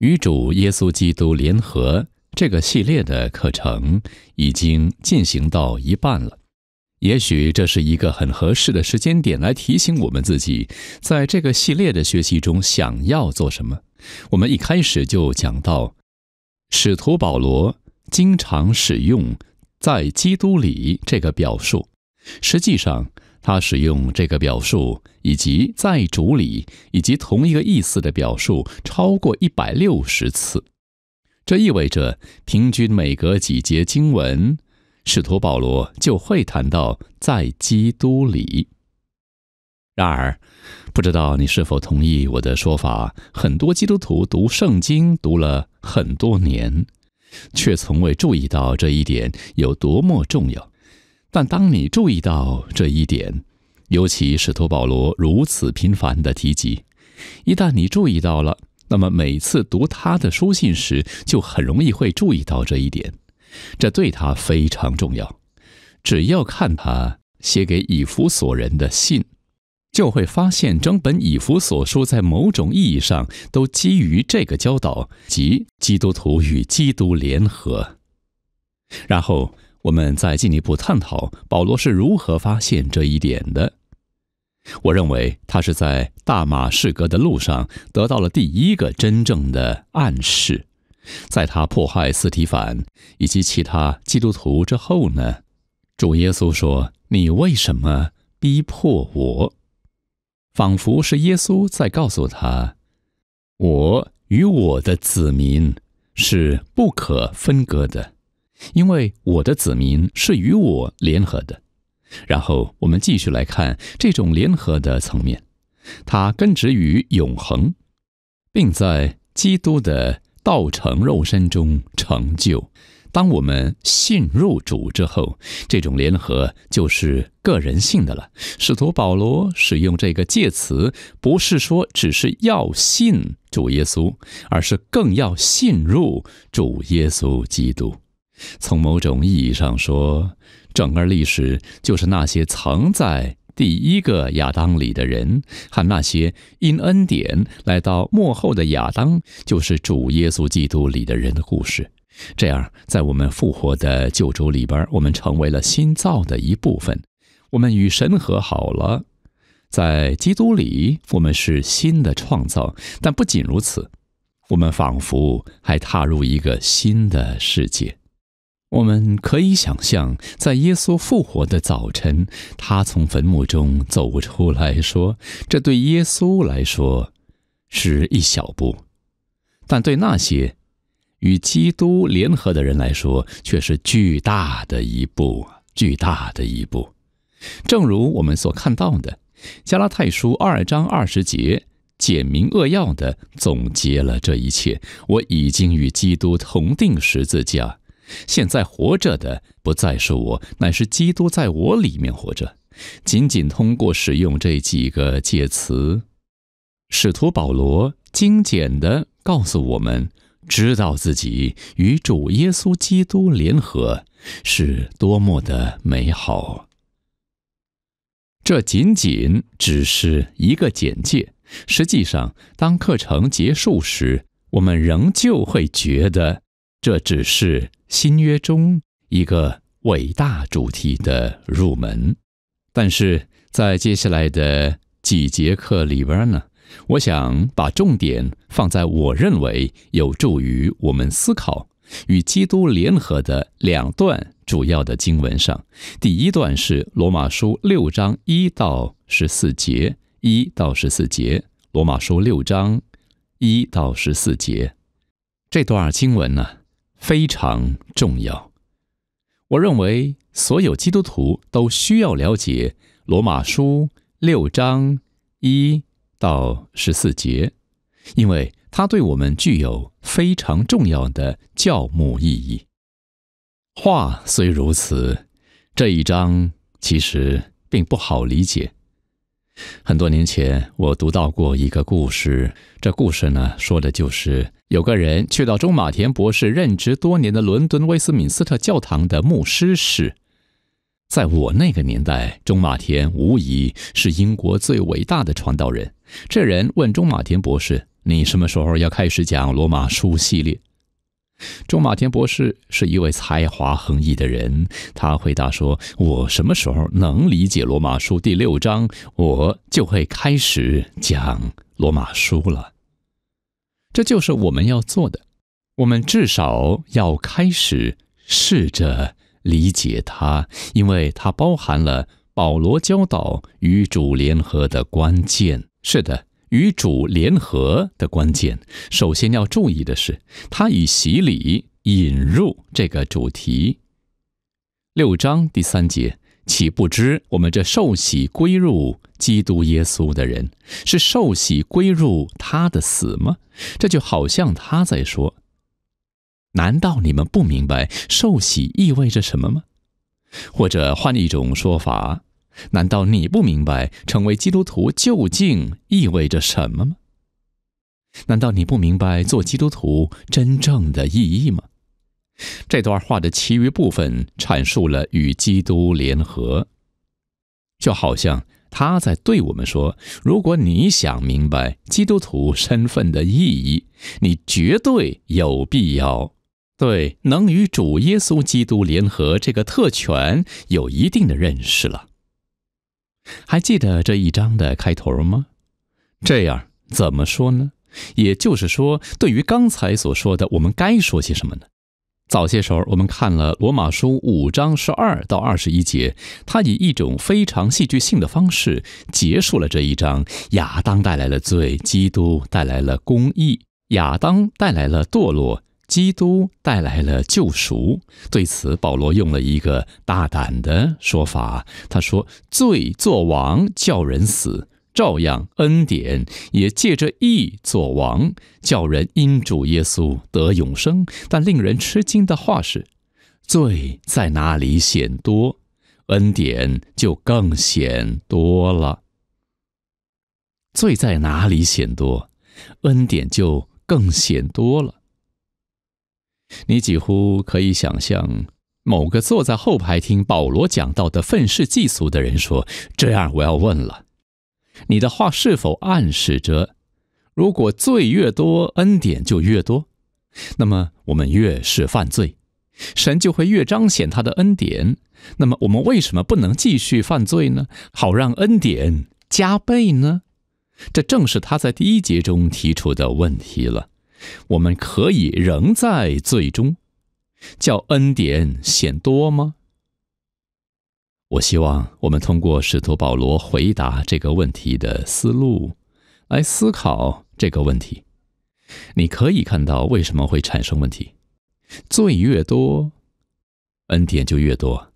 与主耶稣基督联合这个系列的课程已经进行到一半了，也许这是一个很合适的时间点来提醒我们自己，在这个系列的学习中想要做什么。我们一开始就讲到，使徒保罗经常使用“在基督里”这个表述，实际上。他使用这个表述，以及在主里，以及同一个意思的表述，超过一百六十次。这意味着平均每隔几节经文，使徒保罗就会谈到在基督里。然而，不知道你是否同意我的说法，很多基督徒读圣经读了很多年，却从未注意到这一点有多么重要。但当你注意到这一点，尤其使徒保罗如此频繁的提及，一旦你注意到了，那么每次读他的书信时，就很容易会注意到这一点。这对他非常重要。只要看他写给以弗所人的信，就会发现整本以弗所书在某种意义上都基于这个教导，即基督徒与基督联合。然后。我们再进一步探讨保罗是如何发现这一点的。我认为他是在大马士革的路上得到了第一个真正的暗示。在他迫害斯提凡以及其他基督徒之后呢？主耶稣说：“你为什么逼迫我？”仿佛是耶稣在告诉他：“我与我的子民是不可分割的。”因为我的子民是与我联合的，然后我们继续来看这种联合的层面，它根植于永恒，并在基督的道成肉身中成就。当我们信入主之后，这种联合就是个人性的了。使徒保罗使用这个介词，不是说只是要信主耶稣，而是更要信入主耶稣基督。从某种意义上说，整个历史就是那些藏在第一个亚当里的人，和那些因恩典来到末后的亚当，就是主耶稣基督里的人的故事。这样，在我们复活的救主里边，我们成为了新造的一部分，我们与神和好了。在基督里，我们是新的创造。但不仅如此，我们仿佛还踏入一个新的世界。我们可以想象，在耶稣复活的早晨，他从坟墓中走出来说：“这对耶稣来说是一小步，但对那些与基督联合的人来说却是巨大的一步，巨大的一步。”正如我们所看到的，《加拉太书》二章二十节简明扼要地总结了这一切：“我已经与基督同定十字架。”现在活着的不再是我，乃是基督在我里面活着。仅仅通过使用这几个介词，使徒保罗精简的告诉我们，知道自己与主耶稣基督联合是多么的美好。这仅仅只是一个简介。实际上，当课程结束时，我们仍旧会觉得。这只是新约中一个伟大主题的入门，但是在接下来的几节课里边呢，我想把重点放在我认为有助于我们思考与基督联合的两段主要的经文上。第一段是罗马书六章一到十四节，一到十四节，罗马书六章一到十四节这段经文呢。非常重要，我认为所有基督徒都需要了解罗马书六章一到十四节，因为它对我们具有非常重要的教牧意义。话虽如此，这一章其实并不好理解。很多年前，我读到过一个故事。这故事呢，说的就是有个人去到中马田博士任职多年的伦敦威斯敏斯特教堂的牧师室。在我那个年代，中马田无疑是英国最伟大的传道人。这人问中马田博士：“你什么时候要开始讲罗马书系列？”中马田博士是一位才华横溢的人。他回答说：“我什么时候能理解罗马书第六章，我就会开始讲罗马书了。”这就是我们要做的。我们至少要开始试着理解它，因为它包含了保罗教导与主联合的关键。是的。与主联合的关键，首先要注意的是，他以洗礼引入这个主题。六章第三节，岂不知我们这受洗归入基督耶稣的人，是受洗归入他的死吗？这就好像他在说：“难道你们不明白受洗意味着什么吗？”或者换一种说法。难道你不明白成为基督徒究竟意味着什么吗？难道你不明白做基督徒真正的意义吗？这段话的其余部分阐述了与基督联合，就好像他在对我们说：如果你想明白基督徒身份的意义，你绝对有必要对能与主耶稣基督联合这个特权有一定的认识了。还记得这一章的开头吗？这样怎么说呢？也就是说，对于刚才所说的，我们该说些什么呢？早些时候我们看了罗马书五章十二到二十一节，他以一种非常戏剧性的方式结束了这一章：亚当带来了罪，基督带来了公义，亚当带来了堕落。基督带来了救赎，对此保罗用了一个大胆的说法。他说：“罪作王，叫人死；照样恩典也借着义作王，叫人因主耶稣得永生。”但令人吃惊的话是：“罪在哪里显多，恩典就更显多了；罪在哪里显多，恩典就更显多了。”你几乎可以想象，某个坐在后排听保罗讲道的愤世嫉俗的人说：“这样我要问了，你的话是否暗示着，如果罪越多，恩典就越多？那么我们越是犯罪，神就会越彰显他的恩典。那么我们为什么不能继续犯罪呢？好让恩典加倍呢？这正是他在第一节中提出的问题了。”我们可以仍在最终，叫恩典显多吗？我希望我们通过使徒保罗回答这个问题的思路来思考这个问题。你可以看到为什么会产生问题：罪越多，恩典就越多。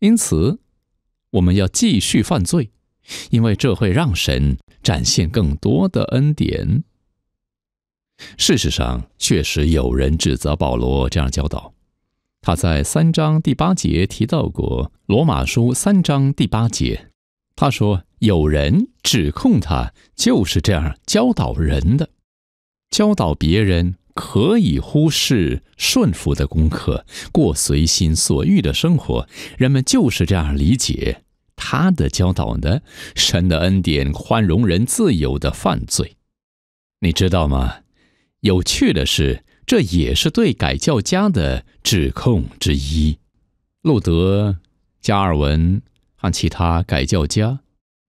因此，我们要继续犯罪，因为这会让神展现更多的恩典。事实上，确实有人指责保罗这样教导。他在三章第八节提到过《罗马书》三章第八节，他说：“有人指控他就是这样教导人的，教导别人可以忽视顺服的功课，过随心所欲的生活。”人们就是这样理解他的教导呢？神的恩典宽容人自由的犯罪，你知道吗？有趣的是，这也是对改教家的指控之一。路德、加尔文和其他改教家，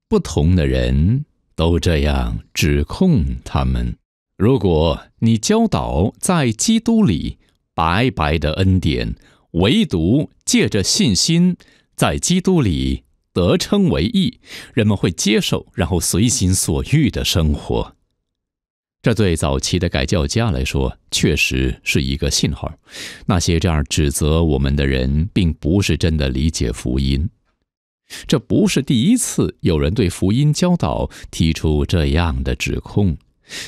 不同的人都这样指控他们：如果你教导在基督里白白的恩典，唯独借着信心在基督里得称为义，人们会接受，然后随心所欲的生活。这对早期的改教家来说，确实是一个信号。那些这样指责我们的人，并不是真的理解福音。这不是第一次有人对福音教导提出这样的指控。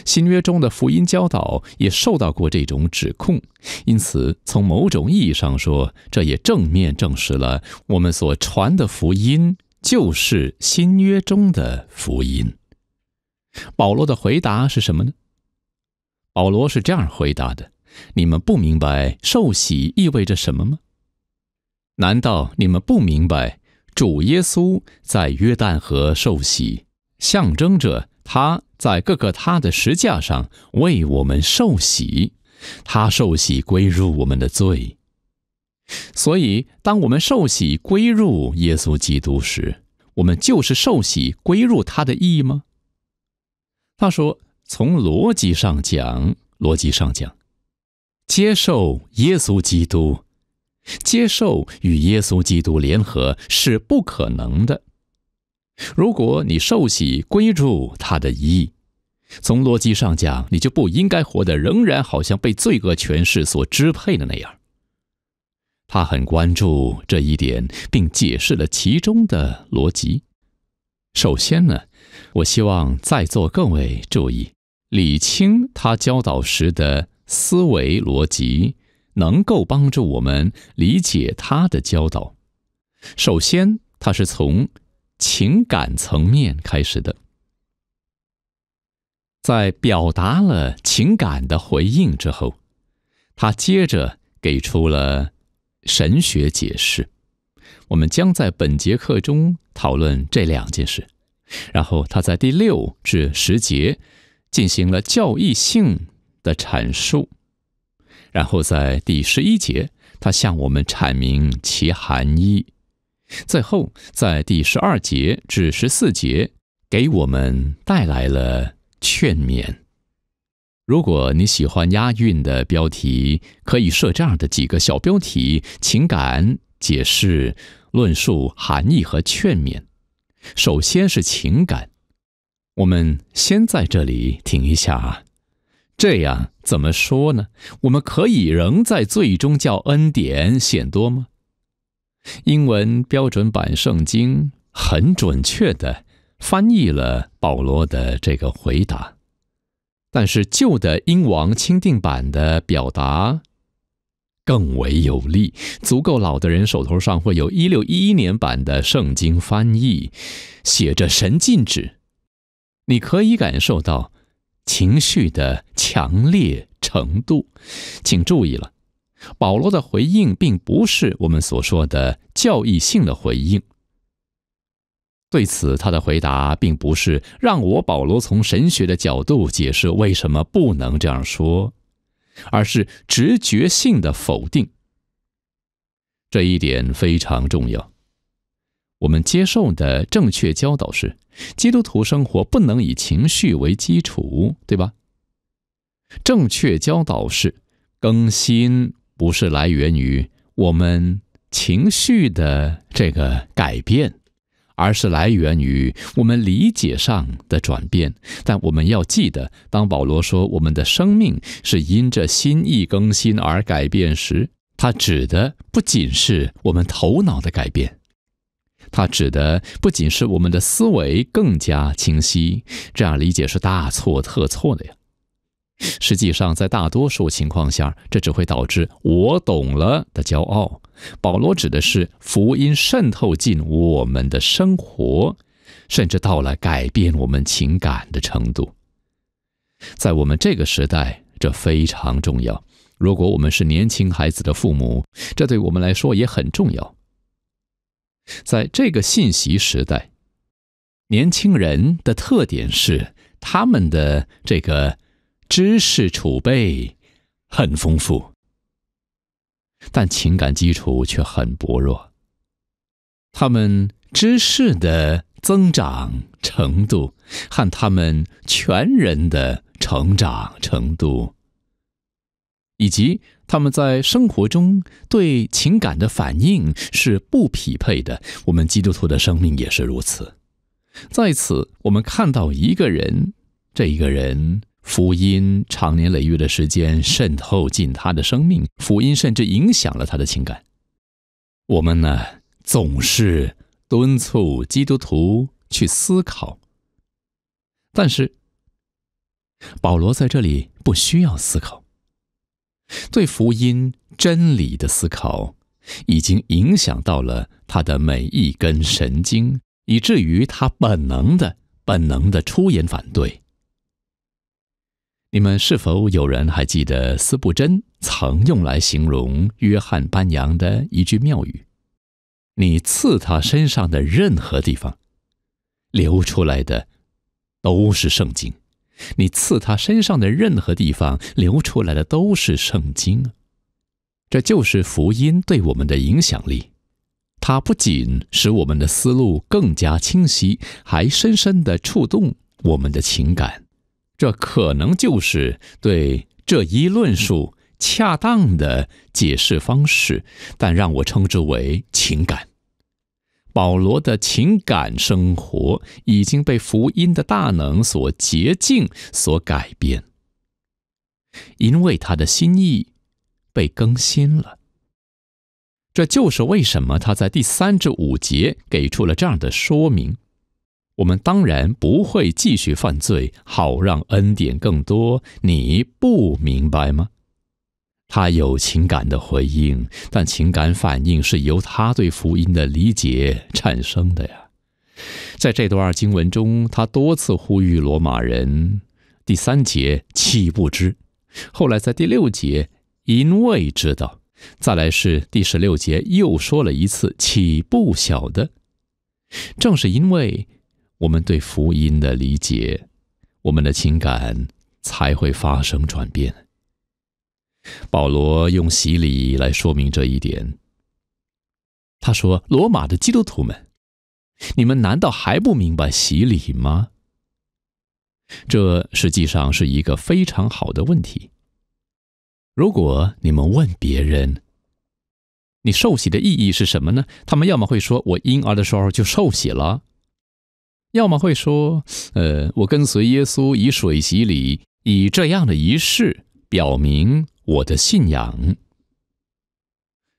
新约中的福音教导也受到过这种指控，因此，从某种意义上说，这也正面证实了我们所传的福音就是新约中的福音。保罗的回答是什么呢？保罗是这样回答的：“你们不明白受洗意味着什么吗？难道你们不明白主耶稣在约旦河受洗，象征着他在各个他的石架上为我们受洗，他受洗归入我们的罪。所以，当我们受洗归入耶稣基督时，我们就是受洗归入他的意吗？”他说。从逻辑上讲，逻辑上讲，接受耶稣基督，接受与耶稣基督联合是不可能的。如果你受洗归入他的义，从逻辑上讲，你就不应该活得仍然好像被罪恶权势所支配的那样。他很关注这一点，并解释了其中的逻辑。首先呢，我希望在座各位注意。理清他教导时的思维逻辑，能够帮助我们理解他的教导。首先，他是从情感层面开始的，在表达了情感的回应之后，他接着给出了神学解释。我们将在本节课中讨论这两件事。然后，他在第六至十节。进行了教义性的阐述，然后在第十一节，他向我们阐明其含义；最后，在第十二节至十四节，给我们带来了劝勉。如果你喜欢押韵的标题，可以设这样的几个小标题：情感、解释、论述、含义和劝勉。首先是情感。我们先在这里停一下啊，这样怎么说呢？我们可以仍在最终叫恩典，显多吗？英文标准版圣经很准确的翻译了保罗的这个回答，但是旧的英王钦定版的表达更为有力。足够老的人手头上会有一六一一年版的圣经翻译，写着神禁止。你可以感受到情绪的强烈程度，请注意了，保罗的回应并不是我们所说的教义性的回应。对此，他的回答并不是让我保罗从神学的角度解释为什么不能这样说，而是直觉性的否定。这一点非常重要。我们接受的正确教导是：基督徒生活不能以情绪为基础，对吧？正确教导是，更新不是来源于我们情绪的这个改变，而是来源于我们理解上的转变。但我们要记得，当保罗说我们的生命是因着心意更新而改变时，他指的不仅是我们头脑的改变。它指的不仅是我们的思维更加清晰，这样理解是大错特错的呀。实际上，在大多数情况下，这只会导致“我懂了”的骄傲。保罗指的是福音渗透进我们的生活，甚至到了改变我们情感的程度。在我们这个时代，这非常重要。如果我们是年轻孩子的父母，这对我们来说也很重要。在这个信息时代，年轻人的特点是他们的这个知识储备很丰富，但情感基础却很薄弱。他们知识的增长程度和他们全人的成长程度。以及他们在生活中对情感的反应是不匹配的。我们基督徒的生命也是如此。在此，我们看到一个人，这一个人福音长年累月的时间渗透进他的生命，福音甚至影响了他的情感。我们呢，总是敦促基督徒去思考，但是保罗在这里不需要思考。对福音真理的思考，已经影响到了他的每一根神经，以至于他本能的、本能的出言反对。你们是否有人还记得斯布真曾用来形容约翰班扬的一句妙语：“你刺他身上的任何地方，流出来的都是圣经。”你刺他身上的任何地方，流出来的都是圣经啊！这就是福音对我们的影响力。它不仅使我们的思路更加清晰，还深深地触动我们的情感。这可能就是对这一论述恰当的解释方式，但让我称之为情感。保罗的情感生活已经被福音的大能所洁净、所改变，因为他的心意被更新了。这就是为什么他在第三至五节给出了这样的说明。我们当然不会继续犯罪，好让恩典更多。你不明白吗？他有情感的回应，但情感反应是由他对福音的理解产生的呀。在这段经文中，他多次呼吁罗马人。第三节，岂不知？后来在第六节，因为知道。再来是第十六节，又说了一次，岂不晓得？正是因为我们对福音的理解，我们的情感才会发生转变。保罗用洗礼来说明这一点。他说：“罗马的基督徒们，你们难道还不明白洗礼吗？”这实际上是一个非常好的问题。如果你们问别人：“你受洗的意义是什么呢？”他们要么会说：“我婴儿的时候就受洗了。”，要么会说：“呃，我跟随耶稣以水洗礼，以这样的仪式表明。”我的信仰，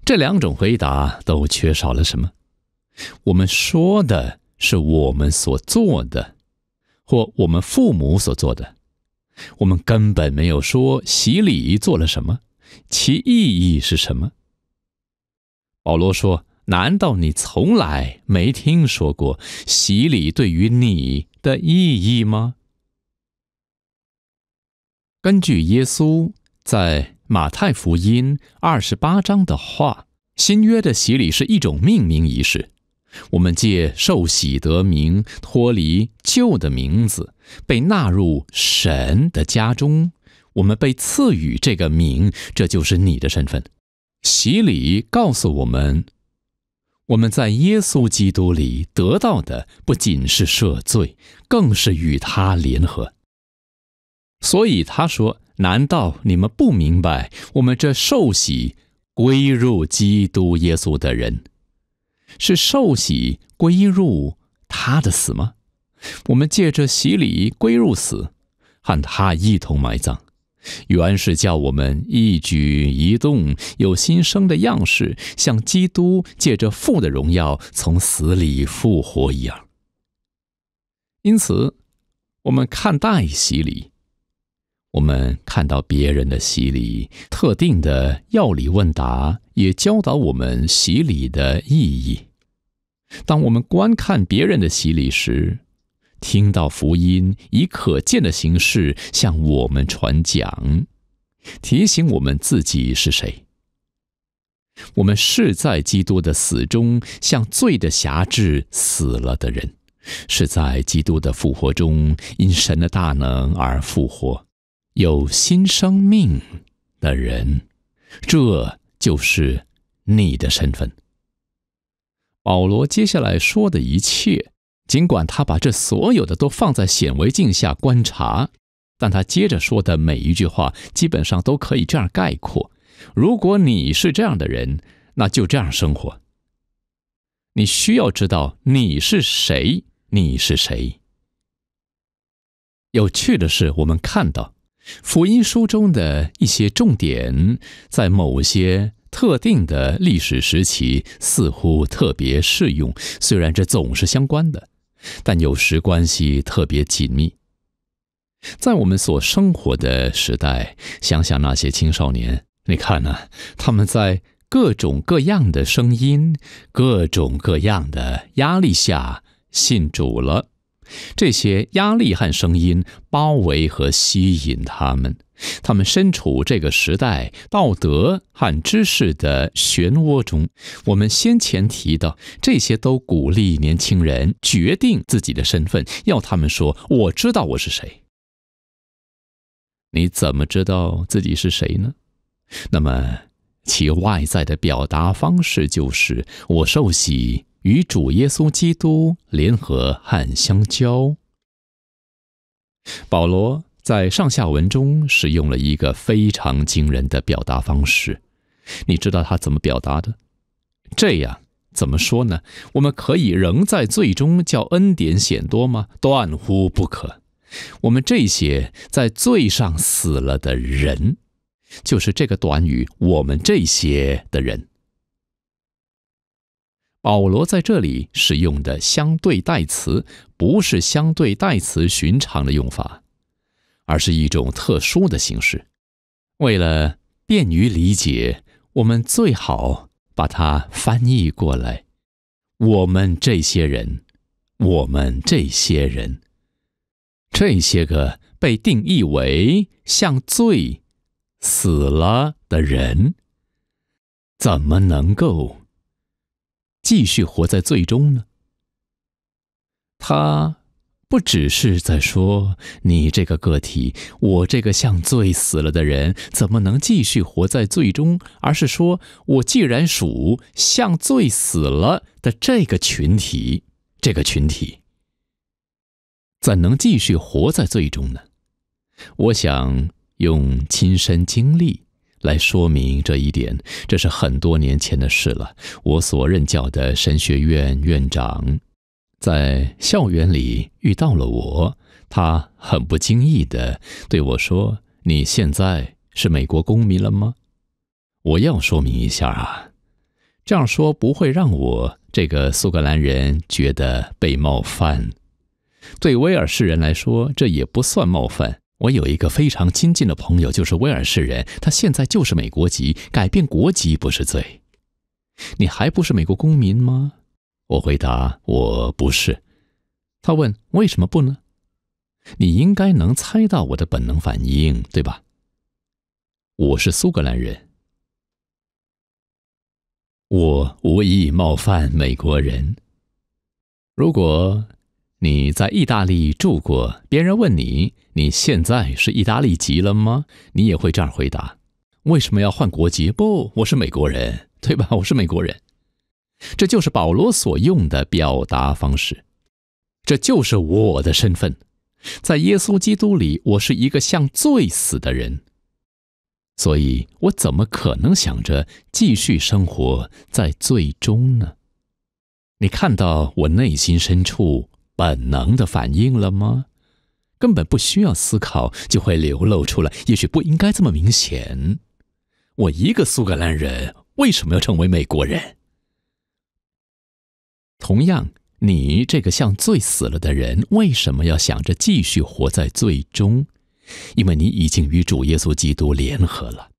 这两种回答都缺少了什么？我们说的是我们所做的，或我们父母所做的。我们根本没有说洗礼做了什么，其意义是什么。保罗说：“难道你从来没听说过洗礼对于你的意义吗？”根据耶稣在马太福音二十八章的话，新约的洗礼是一种命名仪式。我们借受洗得名，脱离旧的名字，被纳入神的家中。我们被赐予这个名，这就是你的身份。洗礼告诉我们，我们在耶稣基督里得到的不仅是赦罪，更是与他联合。所以他说。难道你们不明白，我们这受洗归入基督耶稣的人，是受洗归入他的死吗？我们借着洗礼归入死，和他一同埋葬，原是叫我们一举一动有新生的样式，像基督借着父的荣耀从死里复活一样。因此，我们看待洗礼。我们看到别人的洗礼，特定的要理问答也教导我们洗礼的意义。当我们观看别人的洗礼时，听到福音以可见的形式向我们传讲，提醒我们自己是谁。我们是在基督的死中向罪的辖制死了的人，是在基督的复活中因神的大能而复活。有新生命的人，这就是你的身份。保罗接下来说的一切，尽管他把这所有的都放在显微镜下观察，但他接着说的每一句话，基本上都可以这样概括：如果你是这样的人，那就这样生活。你需要知道你是谁，你是谁。有趣的是，我们看到。福音书中的一些重点，在某些特定的历史时期似乎特别适用。虽然这总是相关的，但有时关系特别紧密。在我们所生活的时代，想想那些青少年，你看呢？他们在各种各样的声音、各种各样的压力下信主了。这些压力和声音包围和吸引他们，他们身处这个时代道德和知识的漩涡中。我们先前提到，这些都鼓励年轻人决定自己的身份，要他们说：“我知道我是谁。”你怎么知道自己是谁呢？那么，其外在的表达方式就是“我受洗”。与主耶稣基督联合汉相交。保罗在上下文中使用了一个非常惊人的表达方式，你知道他怎么表达的？这样怎么说呢？我们可以仍在罪中叫恩典显多吗？断乎不可。我们这些在罪上死了的人，就是这个短语“我们这些的人”。保罗在这里使用的相对代词，不是相对代词寻常的用法，而是一种特殊的形式。为了便于理解，我们最好把它翻译过来：我们这些人，我们这些人，这些个被定义为像罪死了的人，怎么能够？继续活在最终呢？他不只是在说你这个个体，我这个像醉死了的人怎么能继续活在最终？而是说我既然属像醉死了的这个群体，这个群体怎能继续活在最终呢？我想用亲身经历。来说明这一点，这是很多年前的事了。我所任教的神学院院长，在校园里遇到了我，他很不经意地对我说：“你现在是美国公民了吗？”我要说明一下啊，这样说不会让我这个苏格兰人觉得被冒犯。对威尔士人来说，这也不算冒犯。我有一个非常亲近的朋友，就是威尔士人，他现在就是美国籍。改变国籍不是罪，你还不是美国公民吗？我回答我不是。他问为什么不呢？你应该能猜到我的本能反应，对吧？我是苏格兰人，我无意冒犯美国人。如果你在意大利住过，别人问你，你现在是意大利籍了吗？你也会这样回答。为什么要换国籍？不，我是美国人，对吧？我是美国人。这就是保罗所用的表达方式。这就是我的身份。在耶稣基督里，我是一个像罪死的人，所以我怎么可能想着继续生活在最终呢？你看到我内心深处。本能的反应了吗？根本不需要思考就会流露出来。也许不应该这么明显。我一个苏格兰人为什么要成为美国人？同样，你这个像醉死了的人为什么要想着继续活在最终？因为你已经与主耶稣基督联合了。